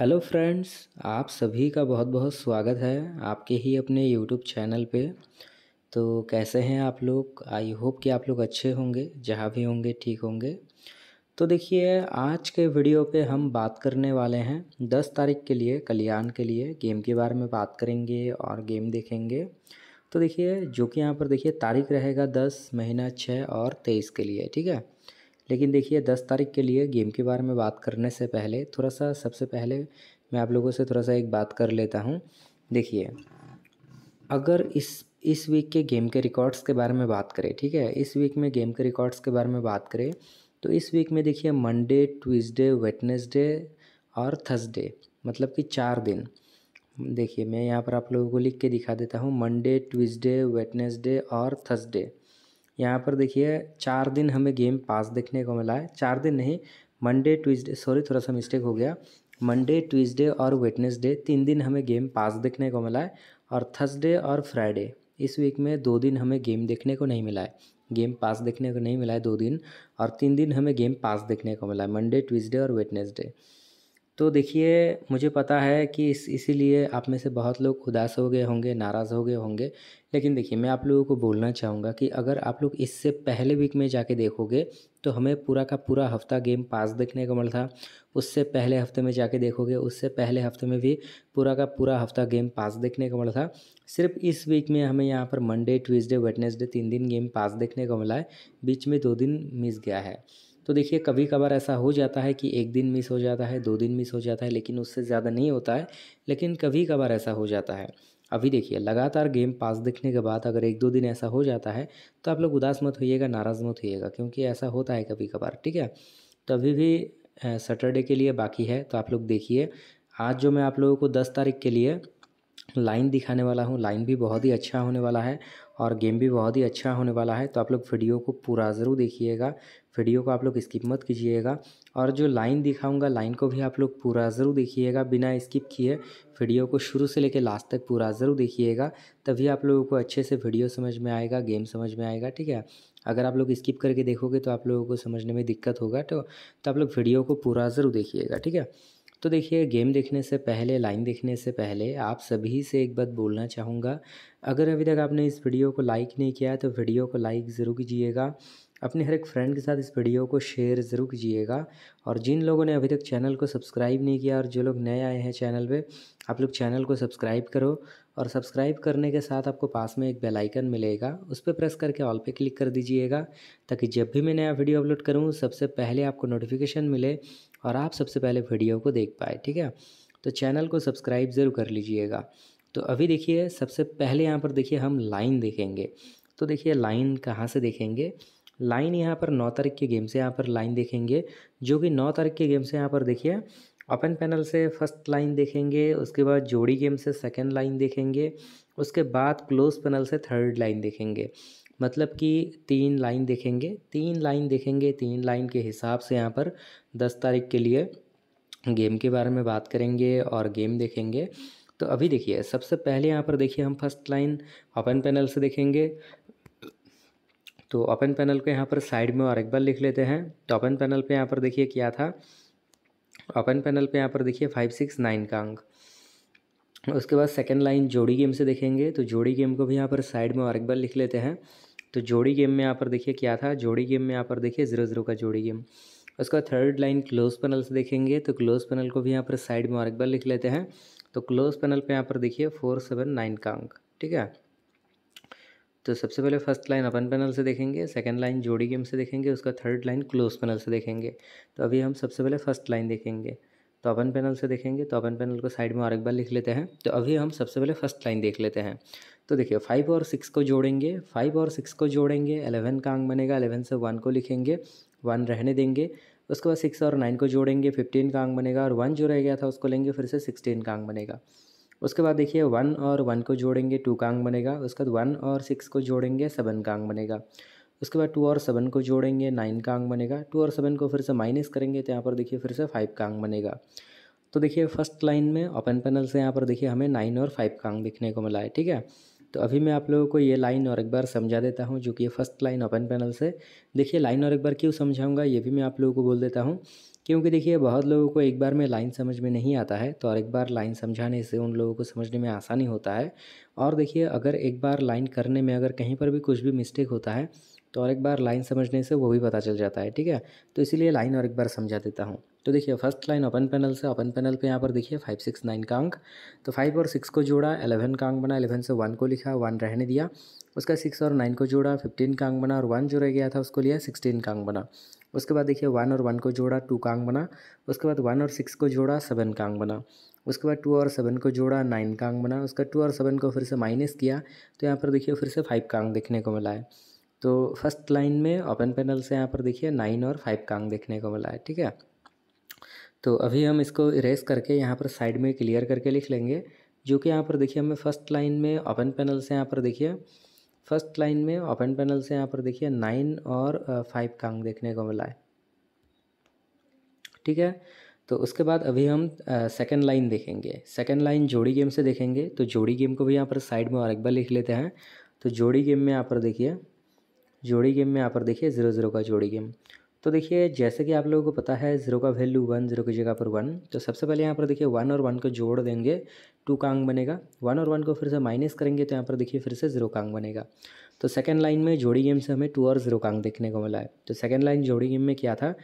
hello friends आप सभी का बहुत बहुत स्वागत है आपके ही अपने यूट्यूब चैनल पे तो कैसे हैं आप लोग आई होप कि आप लोग अच्छे होंगे जहाँ भी होंगे ठीक होंगे तो देखिए आज के वीडियो पे हम बात करने वाले हैं दस तारीख के लिए कल्याण के लिए गेम के बारे में बात करेंगे और गेम देखेंगे तो देखिए जो कि यहाँ पर देखिए तारीख रहेगा दस महीना छः और तेईस के लिए ठीक है लेकिन देखिए दस तारीख के लिए गेम के बारे में बात करने से पहले थोड़ा सा सबसे पहले मैं आप लोगों से थोड़ा सा एक बात कर लेता हूँ देखिए अगर इस इस वीक के गेम के रिकॉर्ड्स के बारे में बात करें ठीक है इस वीक में गेम के रिकॉर्ड्स के बारे में बात करें तो इस वीक में देखिए मंडे ट्यूसडे वेटनेसडे और थर्सडे मतलब कि चार दिन देखिए मैं यहाँ पर आप लोगों को लिख के दिखा देता हूँ मंडे ट्यूसडे वेटनेसडे और थर्सडे यहाँ पर देखिए चार दिन हमें गेम पास देखने को मिला है चार दिन नहीं मंडे ट्यूजडे सॉरी थोड़ा सा मिस्टेक हो गया मंडे ट्यूजडे और वेटनेसडे तीन दिन हमें गेम पास देखने को मिला है और थर्सडे और फ्राइडे इस वीक में दो दिन हमें गेम देखने को नहीं मिला है गेम पास देखने को नहीं मिला है दो दिन और तीन दिन हमें गेम पास देखने को मिला है मंडे ट्यूजडे और वेटनेसडे तो देखिए मुझे पता है कि इस इसीलिए आप में से बहुत लोग उदास हो गए होंगे नाराज़ हो गए होंगे लेकिन देखिए मैं आप लोगों को बोलना चाहूँगा कि अगर आप लोग इससे पहले वीक में जाके देखोगे तो हमें पूरा का पूरा हफ्ता गेम पास देखने को मिलता था उससे पहले हफ्ते में जाके देखोगे उससे पहले हफ्ते में भी पूरा का पूरा हफ्ता गेम पास देखने को मिला था सिर्फ इस वीक में हमें यहाँ पर मंडे ट्यूज़डे वेटनेसडे तीन दिन गेम पास देखने को मिला है बीच में दो दिन मिस गया है तो देखिए कभी कभार ऐसा हो जाता है कि एक दिन मिस हो जाता है दो दिन मिस हो जाता है लेकिन उससे ज़्यादा नहीं होता है लेकिन कभी कभार ऐसा हो जाता है अभी देखिए लगातार गेम पास दिखने के बाद अगर एक दो दिन ऐसा हो जाता है तो आप लोग उदास मत होइएगा नाराज़ मत होइएगा क्योंकि ऐसा होता है कभी कभार ठीक है तो अभी भी सैटरडे के लिए बाकी है तो आप लोग देखिए आज जो मैं आप लोगों को दस तारीख के लिए लाइन दिखाने वाला हूँ लाइन भी बहुत ही अच्छा होने वाला है और गेम भी बहुत ही अच्छा होने वाला है तो आप लोग वीडियो को पूरा ज़रूर देखिएगा वीडियो को आप लोग स्किप मत कीजिएगा और जो लाइन दिखाऊंगा लाइन को भी आप लोग पूरा ज़रूर देखिएगा बिना स्किप किए वीडियो को शुरू से लेकर लास्ट तक पूरा ज़रूर देखिएगा तभी आप लोगों को अच्छे से वीडियो समझ में आएगा गेम समझ में आएगा ठीक है अगर आप लोग स्किप करके देखोगे तो आप लोगों को समझने में दिक्कत होगा तो, तो आप लोग वीडियो को पूरा ज़रूर देखिएगा ठीक है तो देखिए गेम देखने से पहले लाइन देखने से पहले आप सभी से एक बात बोलना चाहूँगा अगर अभी तक आपने इस वीडियो को लाइक नहीं किया है तो वीडियो को लाइक ज़रूर कीजिएगा अपने हर एक फ्रेंड के साथ इस वीडियो को शेयर ज़रूर कीजिएगा और जिन लोगों ने अभी तक चैनल को सब्सक्राइब नहीं किया और जो लोग नए आए हैं चैनल पे आप लोग चैनल को सब्सक्राइब करो और सब्सक्राइब करने के साथ आपको पास में एक बेल आइकन मिलेगा उस पर प्रेस करके ऑल पे क्लिक कर दीजिएगा ताकि जब भी मैं नया वीडियो अपलोड करूँ सबसे पहले आपको नोटिफिकेशन मिले और आप सबसे पहले वीडियो को देख पाए ठीक है तो चैनल को सब्सक्राइब ज़रूर कर लीजिएगा तो अभी देखिए सबसे पहले यहाँ पर देखिए हम लाइन देखेंगे तो देखिए लाइन कहाँ से देखेंगे लाइन यहाँ पर नौ तारीख के गेम से यहाँ पर लाइन देखेंगे जो कि नौ तारीख के गेम से यहाँ पर देखिए ओपन पैनल से फर्स्ट लाइन देखेंगे उसके बाद जोड़ी गेम से सेकंड लाइन देखेंगे उसके बाद क्लोज पैनल से थर्ड लाइन देखेंगे मतलब कि तीन लाइन देखेंगे तीन लाइन देखेंगे तीन लाइन के हिसाब से यहाँ पर दस तारीख के लिए गेम के बारे में बात करेंगे और गेम देखेंगे तो अभी देखिए सबसे पहले यहाँ पर देखिए हम फर्स्ट लाइन ओपन पैनल से देखेंगे तो ओपन पैनल को यहाँ पर साइड में और एक बार लिख लेते हैं तो ओपन पैनल पे यहाँ पर देखिए क्या था ओपन पैनल पे यहाँ पर देखिए फाइव सिक्स नाइन का अंक उसके बाद सेकेंड लाइन जोड़ी गेम से देखेंगे तो जोड़ी गेम को भी यहाँ पर साइड में और एक बार लिख लेते हैं तो जोड़ी गेम में यहाँ पर देखिए क्या था जोड़ी गेम में यहाँ पर देखिए जीरो जीरो का जोड़ी गेम उसके बाद थर्ड लाइन क्लोज पैनल से देखेंगे तो क्लोज पैनल को भी यहाँ पर साइड में और एक बार लिख लेते हैं तो क्लोज पैनल पे यहाँ पर देखिए फोर सेवन नाइन का अंक ठीक है तो सबसे पहले फर्स्ट लाइन अपन पैनल से देखेंगे सेकंड लाइन जोड़ी गेम से देखेंगे उसका थर्ड लाइन क्लोज पैनल से देखेंगे तो अभी हम सबसे पहले फर्स्ट लाइन देखेंगे तो अपन पैनल से देखेंगे तो अपन पैनल को साइड में और एक बार लिख लेते हैं तो अभी हम सबसे पहले फर्स्ट लाइन देख लेते हैं तो देखिए फाइव और सिक्स को जोड़ेंगे फाइव और सिक्स को जोड़ेंगे एलेवन का अंक बनेगा एलेवन से वन को लिखेंगे वन रहने देंगे उसके बाद सिक्स और नाइन को जोड़ेंगे फिफ्टीन का अंक बनेगा और वन जो रह गया था उसको लेंगे फिर से सिक्सटीन का अंक बनेगा उसके बाद देखिए वन और वन को जोड़ेंगे टू का अंक बनेगा उसके बाद वन और सिक्स को जोड़ेंगे सेवन का अंक बनेगा उसके बाद टू और सेवन को जोड़ेंगे नाइन का अंक बनेगा टू और सेवन को फिर से माइनस करेंगे तो यहाँ पर देखिए फिर से फाइव का अंक बनेगा तो देखिए फर्स्ट लाइन में ओपन पैनल से यहाँ पर देखिए हमें नाइन और फाइव का अंक दिखने को मिला है ठीक है तो अभी मैं आप लोगों को ये लाइन और एक बार समझा देता हूँ जो कि ये फर्स्ट लाइन ओपन पैनल से देखिए लाइन और एक बार क्यों समझाऊंगा ये भी मैं आप लोगों को बोल देता हूँ क्योंकि देखिए बहुत लोगों को एक बार में लाइन समझ में नहीं आता है तो और एक बार लाइन समझाने से उन लोगों को समझने में आसानी होता है और देखिए अगर एक बार लाइन करने में अगर कहीं पर भी कुछ भी मिस्टेक होता है तो और एक बार लाइन समझने से वो भी पता चल जाता है ठीक है तो इसीलिए लाइन और एक बार समझा देता हूँ तो देखिए फर्स्ट लाइन ओपन पैनल से ओपन पैनल पे यहाँ पर देखिए फाइव सिक्स नाइन का अंक तो फाइव और सिक्स को जोड़ा एलेवन का अंक बना एलेवन से वन को लिखा वन रहने दिया उसका सिक्स और नाइन को जोड़ा फिफ्टीन का बना और वन जो रह गया था उसको लिया सिक्सटीन का बना उसके बाद देखिए वन और वन को जोड़ा टू का बना उसके बाद वन और सिक्स को जोड़ा सेवन का बना उसके बाद टू और सेवन को जोड़ा नाइन का बना उसका टू और सेवन को फिर से माइनस किया तो यहाँ पर देखिए फिर से फाइव का देखने को मिला है तो फर्स्ट लाइन में ओपन पैनल से यहाँ पर देखिए नाइन और फाइव का देखने को मिला है ठीक है तो अभी हम इसको इरेज करके यहाँ पर साइड में क्लियर करके लिख लेंगे जो कि यहाँ पर देखिए हमें फर्स्ट लाइन में ओपन पैनल से यहाँ पर देखिए फर्स्ट लाइन में ओपन पैनल से यहाँ पर देखिए नाइन और फाइव का अंक देखने को मिला है ठीक है तो उसके बाद अभी हम सेकेंड लाइन देखेंगे सेकेंड लाइन जोड़ी गेम से देखेंगे तो जोड़ी गेम को भी यहाँ पर साइड में और एक बार लिख लेते हैं तो जोड़ी गेम में यहाँ पर देखिए जोड़ी गेम में यहाँ पर देखिए ज़ीरो ज़ीरो का जोड़ी गेम तो देखिए जैसे कि आप लोगों को पता है ज़ीरो का वैल्यू वन ज़ीरो की जगह पर वन तो सबसे पहले यहाँ पर देखिए वन और वन को जोड़ देंगे टू का अंक बनेगा वन और वन को फिर से माइनस करेंगे तो यहाँ पर देखिए फिर से ज़ीरो का अंक बनेगा तो सेकंड लाइन में जोड़ी गेम से हमें टू और ज़ीरो का अंक देखने को मिला है तो सेकंड लाइन जोड़ी गेम में क्या था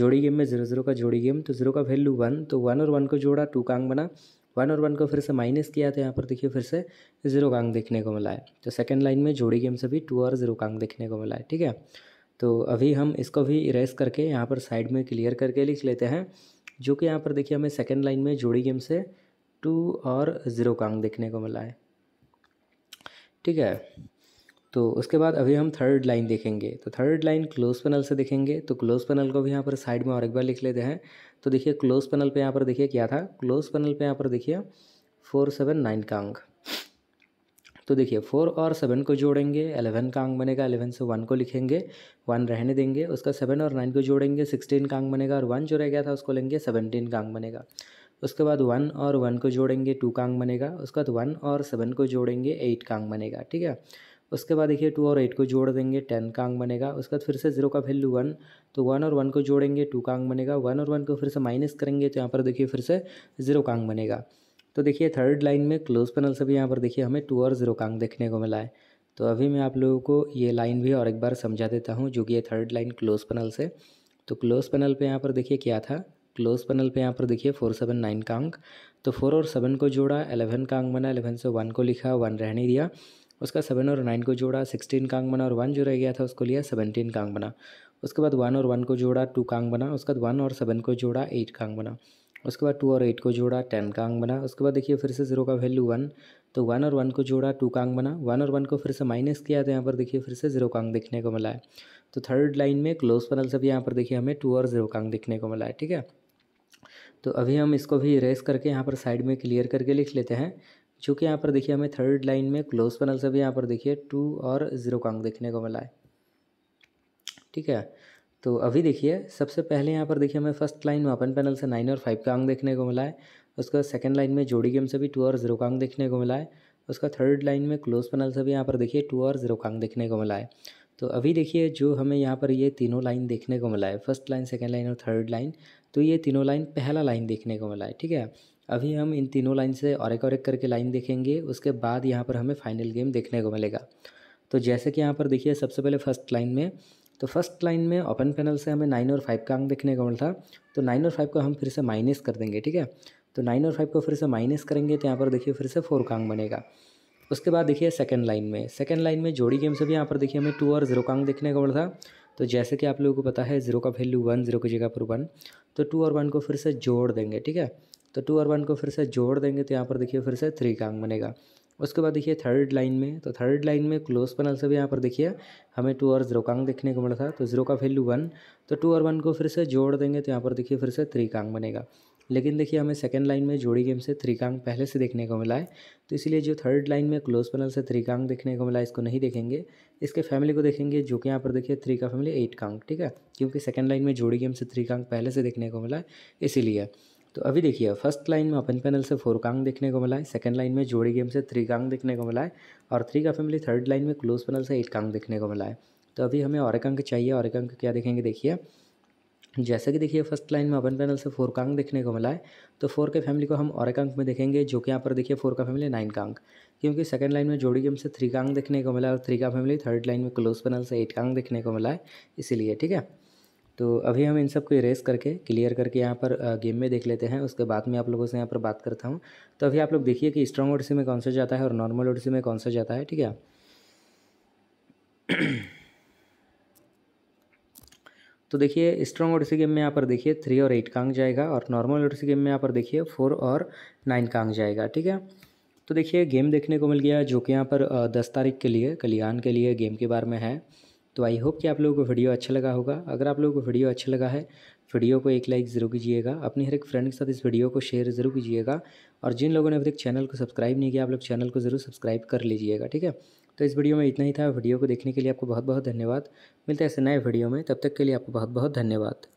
जोड़ी गेम में ज़ीरो ज़ीरो का जोड़ी गेम तो ज़ीरो का वैल्यू वन तो वन और वन को जोड़ा टू का बना वन और वन को फिर से माइनस किया तो यहाँ पर देखिए फिर से ज़ीरो का देखने को मिला है तो सेकंड लाइन में जोड़ी गेम से भी टू और ज़ीरो का देखने को मिला है ठीक है तो अभी हम इसको भी इरेज करके यहाँ पर साइड में क्लियर करके लिख लेते हैं जो कि यहाँ पर देखिए हमें सेकेंड लाइन में जोड़ी गेम से टू और ज़ीरो कांग देखने को मिला है ठीक है तो उसके बाद अभी हम थर्ड लाइन देखेंगे तो थर्ड लाइन क्लोज पैनल से देखेंगे तो क्लोज पैनल को भी यहाँ पर साइड में और एक बार लिख लेते हैं तो देखिए क्लोज पैनल पे यहाँ पर देखिए क्या था क्लोज पैनल पे यहाँ पर देखिए फोर सेवन नाइन कांग तो देखिए फोर और सेवन को जोड़ेंगे एलेवन का अंक बनेगा एलेवन से वन को लिखेंगे वन रहने देंगे उसका सेवन और नाइन को जोड़ेंगे सिक्सटीन का अंक बनेगा और वन जो रह गया था उसको लेंगे सेवनटीन का अंक बनेगा उसके बाद वन और वन को जोड़ेंगे टू का अंक बनेगा उसके बाद वन और सेवन को जोड़ेंगे एट का अंक बनेगा ठीक है उसके बाद देखिए टू और एट को जोड़ देंगे टेन का अंक बनेगा उसके बाद फिर से जीरो का वैल्यू वन तो वन और वन को जोड़ेंगे टू का अंक बनेगा वन और वन को फिर से माइनस करेंगे तो यहाँ पर देखिए फिर से जीरो का अंक बनेगा तो देखिए थर्ड लाइन में क्लोज पैनल से भी यहाँ पर देखिए हमें टू और जीरो कांग देखने को मिला है तो अभी मैं आप लोगों को ये लाइन भी और एक बार समझा देता हूँ जो कि ये थर्ड लाइन क्लोज पैनल से तो क्लोज पैनल पे यहाँ पर देखिए क्या था क्लोज पैनल पे यहाँ पर देखिए फोर सेवन नाइन का अंक तो फोर और सेवन को जोड़ा एलेवन का अंक बना एलेवन से वन को लिखा वन रहने दिया उसका सेवन और नाइन को जोड़ा सिक्सटीन का अंक बना और वन जो रह गया था उसको लिया सेवनटीन का अंक बना उसके बाद वन और वन को जोड़ा टू कांग बना उसके बाद वन और सेवन को जोड़ा एट कांग बना उसके बाद टू और एट को जोड़ा टेन का अंक बना उसके बाद देखिए फिर से जीरो का वैल्यू वन तो वन और वन को जोड़ा टू का अंक बना वन और वन को फिर से माइनस किया तो यहाँ पर देखिए फिर से जीरो का अंक देखने को मिला है तो थर्ड लाइन में क्लोज पैनल से भी यहाँ पर देखिए हमें टू और जीरो का अंक देखने को मिला है ठीक है तो अभी हम इसको भी इरेज करके यहाँ पर साइड में क्लियर करके लिख लेते हैं जो कि यहाँ पर देखिए हमें थर्ड लाइन में क्लोज पैनल से भी यहाँ पर देखिए टू और ज़ीरो का अंक देखने को मिला है ठीक है तो अभी देखिए सबसे पहले यहाँ पर देखिए हमें फर्स्ट लाइन में ओपन पैनल से नाइन और फाइव का अंक देखने को मिला है उसका सेकंड लाइन में जोड़ी गेम से भी टू और जीरो का अंक देखने को मिला है उसका थर्ड लाइन में क्लोज पैनल से भी यहाँ पर देखिए टू और जीरो का अंक देखने को मिला है तो अभी देखिए जो हमें यहाँ पर ये तीनों लाइन देखने को मिला है फर्स्ट लाइन सेकेंड लाइन और थर्ड लाइन तो ये तीनों लाइन पहला लाइन देखने को मिला है ठीक है अभी हम इन तीनों लाइन से और एक और एक करके लाइन देखेंगे उसके बाद यहाँ पर हमें फाइनल गेम देखने को मिलेगा तो जैसे कि यहाँ पर देखिए सबसे पहले फर्स्ट लाइन में तो फर्स्ट लाइन में ओपन पैनल से हमें नाइन और फाइव का अंक देखने को मिलता तो नाइन और फाइव को हम फिर से माइनस कर देंगे ठीक है तो नाइन और फाइव को फिर से माइनस करेंगे तो यहाँ पर देखिए फिर से फोर का अंक बनेगा उसके बाद देखिए सेकंड लाइन में सेकंड लाइन में जोड़ी गेम से भी यहाँ पर देखिए हमें टू और जीरो का अंक देखने को मिलता तो जैसे कि आप लोगों को पता है जीरो का वैल्यू वन जीरो की जगह पर वन तो टू और वन को फिर से जोड़ देंगे ठीक है तो टू और वन को फिर से जोड़ देंगे तो यहाँ पर देखिए फिर से थ्री का अंक बनेगा उसके बाद देखिए थर्ड लाइन में तो थर्ड लाइन में क्लोज पैनल से भी यहाँ पर देखिए हमें टू और जीरो कांग देखने को मिला था तो जीरो का वैल्यू वन तो टू और वन को फिर से जोड़ देंगे तो यहाँ पर देखिए फिर से थ्री कांग बनेगा लेकिन देखिए हमें सेकेंड लाइन में जोड़ी गेम से थ्री कांग पहले से देखने को मिला है तो इसलिए जो थर्ड लाइन में क्लोज पैनल से थ्री कांग देखने को मिला इसको नहीं देखेंगे इसके फैमिली को देखेंगे जो कि यहाँ पर देखिए थ्री का फैमिली एट कांग ठीक है क्योंकि सेकेंड लाइन में जोड़ी गेम से थ्री कांग पहले से देखने को मिला है इसीलिए तो अभी देखिए फर्स्ट लाइन में अपन पैनल से फोर कांग देखने को मिला है सेकंड लाइन में जोड़ी गेम से थ्री कांग देखने को मिला है और थ्री का फैमिली थर्ड लाइन में क्लोज पैनल से एट कांग देखने को मिला है तो अभी हमें और अंक चाहिए और अंक क्या देखेंगे देखिए जैसे कि देखिए फर्स्ट लाइन में अपन पैनल से फोर कांग देखने को मिला है तो फोर के फैमिली को हम और एक अंक में देखेंगे जो कि यहाँ पर देखिए फोर का फैमिली नाइन कांग क्योंकि सेकंड लाइन में जोड़ी गेम से थ्री कांग देखने को मिला है और थ्री का फैमिली थर्ड लाइन में क्लोज पैनल से एट कांग देखने को मिला है इसीलिए ठीक है तो अभी हम इन सब को इरेज करके क्लियर करके यहाँ पर गेम में देख लेते हैं उसके बाद में आप लोगों से यहाँ पर बात करता हूँ तो अभी आप लोग देखिए कि स्ट्रॉन्ग ओडिसी में कौन सा जाता है और नॉर्मल ओडीसी में कौन सा जाता है ठीक है तो देखिए स्ट्रॉन्ग ओडिसी गेम में यहाँ पर देखिए थ्री और एट कांग जाएगा और नॉर्मल ओडिसी गेम में यहाँ पर देखिए फोर और नाइन कांग जाएगा ठीक है तो देखिए गेम देखने को मिल गया जो कि यहाँ पर दस तारीख के लिए कलियान के लिए गेम के बारे में है तो आई होप कि आप लोगों को वीडियो अच्छा लगा होगा अगर आप लोगों को वीडियो अच्छा लगा है वीडियो को एक लाइक ज़रूर कीजिएगा अपने हर एक फ्रेंड के साथ इस वीडियो को शेयर ज़रूर कीजिएगा और जिन लोगों ने अभी तक चैनल को सब्सक्राइब नहीं किया आप लोग चैनल को ज़रूर सब्सक्राइब कर लीजिएगा ठीक है तो इस वीडियो में इतना ही था वीडियो को देखने के लिए आपको बहुत बहुत धन्यवाद मिलते हैं ऐसे नए वीडियो में तब तक के लिए आपको बहुत बहुत धन्यवाद